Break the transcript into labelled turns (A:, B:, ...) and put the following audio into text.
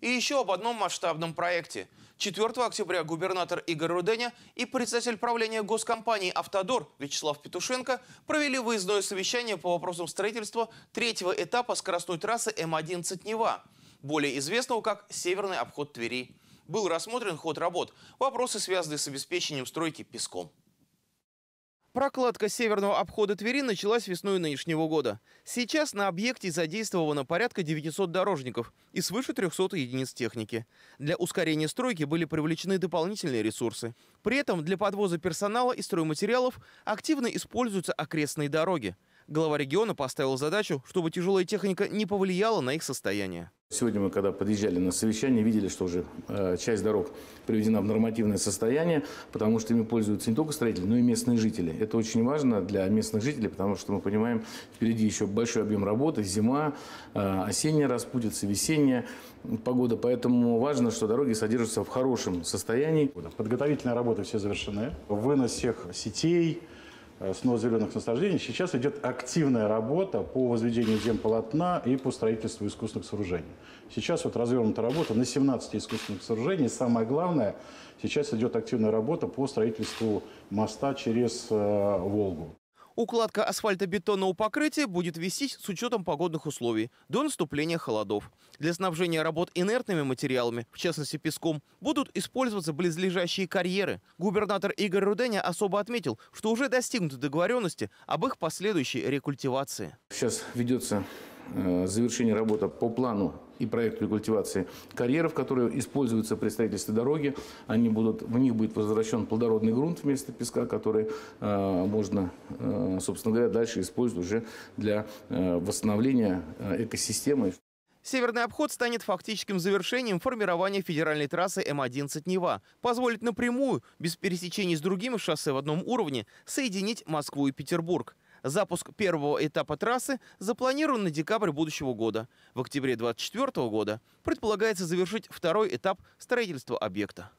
A: И еще об одном масштабном проекте. 4 октября губернатор Игорь Руденя и председатель правления госкомпании «Автодор» Вячеслав Петушенко провели выездное совещание по вопросам строительства третьего этапа скоростной трассы М-11 «Нева», более известного как «Северный обход Твери». Был рассмотрен ход работ, вопросы, связанные с обеспечением стройки песком. Прокладка северного обхода Твери началась весной нынешнего года. Сейчас на объекте задействовано порядка 900 дорожников и свыше 300 единиц техники. Для ускорения стройки были привлечены дополнительные ресурсы. При этом для подвоза персонала и стройматериалов активно используются окрестные дороги. Глава региона поставил задачу, чтобы тяжелая техника не повлияла на их состояние.
B: Сегодня мы, когда подъезжали на совещание, видели, что уже э, часть дорог приведена в нормативное состояние, потому что ими пользуются не только строители, но и местные жители. Это очень важно для местных жителей, потому что мы понимаем, впереди еще большой объем работы, зима, э, осенняя распутится, весенняя
C: погода. Поэтому важно, что дороги содержатся в хорошем состоянии. Подготовительные работы все завершены. Вынос всех сетей, Э, снос зеленых насаждений, сейчас идет активная работа по возведению земполотна и по строительству искусственных сооружений. Сейчас вот развернута работа на 17 искусственных сооружений. Самое главное, сейчас идет активная работа по строительству моста через э, Волгу.
A: Укладка асфальтобетонного покрытия будет вестись с учетом погодных условий до наступления холодов. Для снабжения работ инертными материалами, в частности песком, будут использоваться близлежащие карьеры. Губернатор Игорь Руденя особо отметил, что уже достигнуты договоренности об их последующей рекультивации.
B: Сейчас ведется Э, завершение работы по плану и проекту рекультивации карьеров, которые используются при строительстве дороги. Они будут, в них будет возвращен плодородный грунт вместо песка, который э, можно, э, собственно говоря, дальше использовать уже для э, восстановления э, экосистемы.
A: Северный обход станет фактическим завершением формирования федеральной трассы М11 Нева, позволит напрямую, без пересечений с другими шоссе в одном уровне, соединить Москву и Петербург. Запуск первого этапа трассы запланирован на декабрь будущего года. В октябре 2024 года предполагается завершить второй этап строительства объекта.